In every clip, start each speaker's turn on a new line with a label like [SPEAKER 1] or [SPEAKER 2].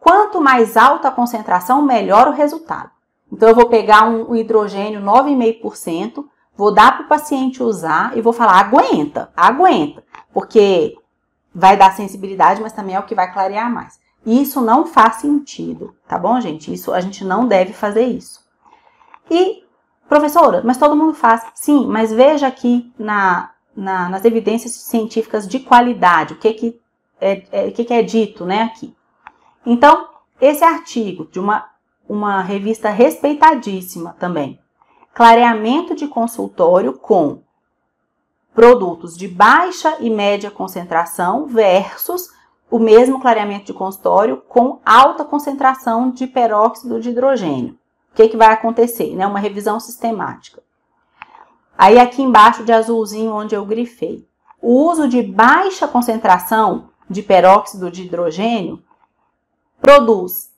[SPEAKER 1] Quanto mais alta a concentração, melhor o resultado. Então, eu vou pegar um, hidrogênio 9,5%, vou dar para o paciente usar e vou falar: aguenta, aguenta, porque vai dar sensibilidade, mas também é o que vai clarear mais. Isso não faz sentido, tá bom, gente? Isso a gente não deve fazer isso. E, professora, mas todo mundo faz. Sim, mas veja aqui na, na nas evidências científicas de qualidade, o que que é, é, o que, que é dito, né, aqui. Então, esse artigo de uma, uma revista respeitadíssima também, Clareamento de consultório com produtos de baixa e média concentração versus o mesmo clareamento de consultório com alta concentração de peróxido de hidrogênio. O que, que vai acontecer? Né? Uma revisão sistemática. Aí aqui embaixo de azulzinho onde eu grifei. O uso de baixa concentração de peróxido de hidrogênio produz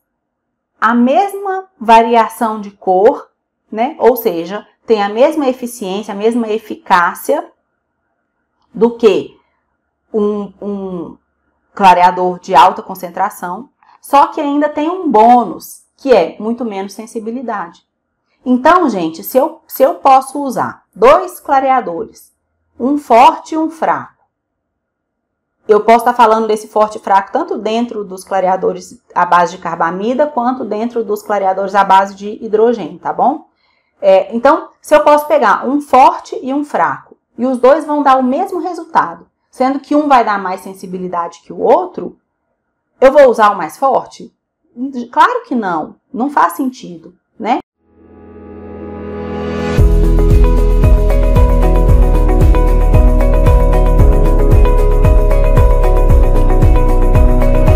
[SPEAKER 1] a mesma variação de cor, né? Ou seja, tem a mesma eficiência, a mesma eficácia do que um, um clareador de alta concentração, só que ainda tem um bônus, que é muito menos sensibilidade. Então, gente, se eu, se eu posso usar dois clareadores, um forte e um fraco, eu posso estar falando desse forte e fraco tanto dentro dos clareadores à base de carbamida quanto dentro dos clareadores à base de hidrogênio, tá bom? É, então, se eu posso pegar um forte e um fraco, e os dois vão dar o mesmo resultado, sendo que um vai dar mais sensibilidade que o outro, eu vou usar o mais forte? Claro que não, não faz sentido.